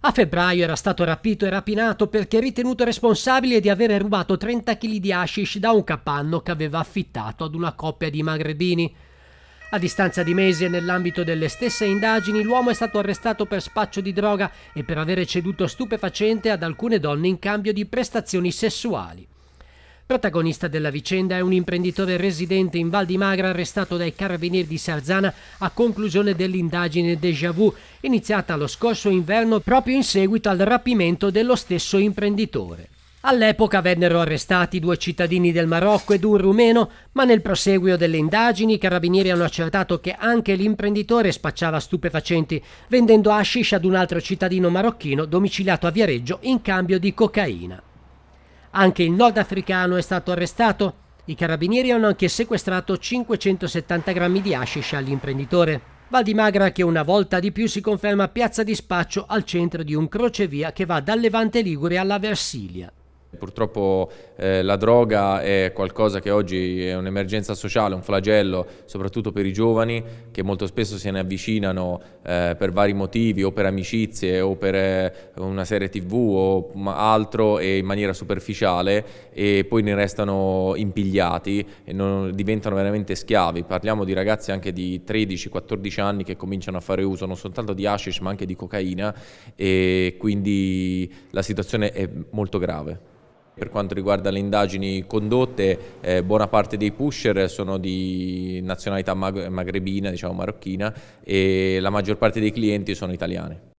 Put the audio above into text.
A febbraio era stato rapito e rapinato perché ritenuto responsabile di aver rubato 30 kg di hashish da un capanno che aveva affittato ad una coppia di magrebini. A distanza di mesi e nell'ambito delle stesse indagini, l'uomo è stato arrestato per spaccio di droga e per avere ceduto stupefacente ad alcune donne in cambio di prestazioni sessuali. Protagonista della vicenda è un imprenditore residente in Val di Magra arrestato dai carabinieri di Sarzana a conclusione dell'indagine Deja Vu, iniziata lo scorso inverno proprio in seguito al rapimento dello stesso imprenditore. All'epoca vennero arrestati due cittadini del Marocco ed un rumeno, ma nel proseguio delle indagini i carabinieri hanno accertato che anche l'imprenditore spacciava stupefacenti, vendendo hashish ad un altro cittadino marocchino domiciliato a Viareggio in cambio di cocaina. Anche il nordafricano è stato arrestato. I carabinieri hanno anche sequestrato 570 grammi di hashish all'imprenditore. Val di Magra che una volta di più si conferma piazza di spaccio al centro di un crocevia che va dal Levante Ligure alla Versilia. Purtroppo eh, la droga è qualcosa che oggi è un'emergenza sociale, un flagello, soprattutto per i giovani che molto spesso se ne avvicinano eh, per vari motivi o per amicizie o per eh, una serie tv o altro e in maniera superficiale e poi ne restano impigliati e non, diventano veramente schiavi. Parliamo di ragazzi anche di 13-14 anni che cominciano a fare uso non soltanto di hashish ma anche di cocaina e quindi la situazione è molto grave. Per quanto riguarda le indagini condotte, eh, buona parte dei pusher sono di nazionalità mag magrebina, diciamo marocchina, e la maggior parte dei clienti sono italiani.